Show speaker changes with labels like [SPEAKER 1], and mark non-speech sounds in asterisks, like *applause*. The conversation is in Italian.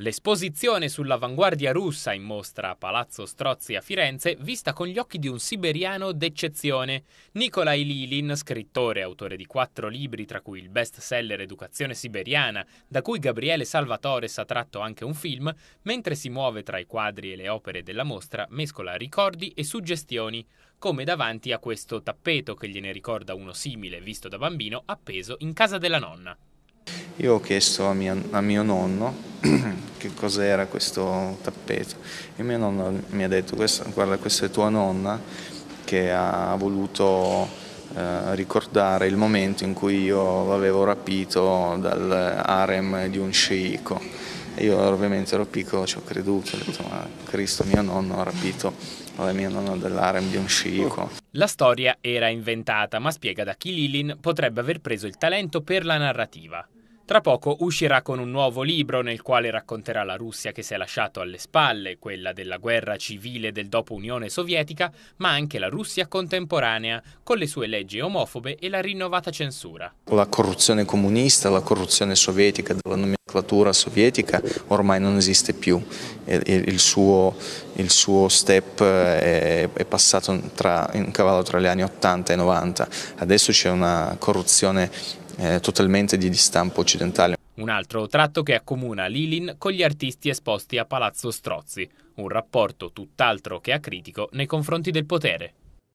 [SPEAKER 1] L'esposizione sull'avanguardia russa in mostra a Palazzo Strozzi a Firenze, vista con gli occhi di un siberiano d'eccezione. Nikolai Lilin, scrittore e autore di quattro libri, tra cui il bestseller Educazione siberiana, da cui Gabriele Salvatores ha tratto anche un film, mentre si muove tra i quadri e le opere della mostra, mescola ricordi e suggestioni, come davanti a questo tappeto che gliene ricorda uno simile visto da bambino appeso in casa della nonna.
[SPEAKER 2] Io ho chiesto a mio, a mio nonno *clears throat* che cos'era questo tappeto e mio nonno mi ha detto guarda questa è tua nonna che ha voluto eh, ricordare il momento in cui io l'avevo rapito dal harem di un sceicco e io ovviamente ero piccolo ci ho creduto ho detto ma Cristo mio nonno ha rapito la mia nonna dell'harem di un sceicco
[SPEAKER 1] la storia era inventata ma spiega da chi Lilin potrebbe aver preso il talento per la narrativa tra poco uscirà con un nuovo libro nel quale racconterà la Russia che si è lasciato alle spalle, quella della guerra civile del dopo Unione Sovietica, ma anche la Russia contemporanea, con le sue leggi omofobe e la rinnovata censura.
[SPEAKER 2] La corruzione comunista, la corruzione sovietica della nomenclatura sovietica ormai non esiste più, il suo, il suo step eh, è, è passato tra, in cavallo tra gli anni 80 e 90, adesso c'è una corruzione eh, totalmente di stampo occidentale.
[SPEAKER 1] Un altro tratto che accomuna Lilin con gli artisti esposti a Palazzo Strozzi, un rapporto tutt'altro che acritico nei confronti del potere.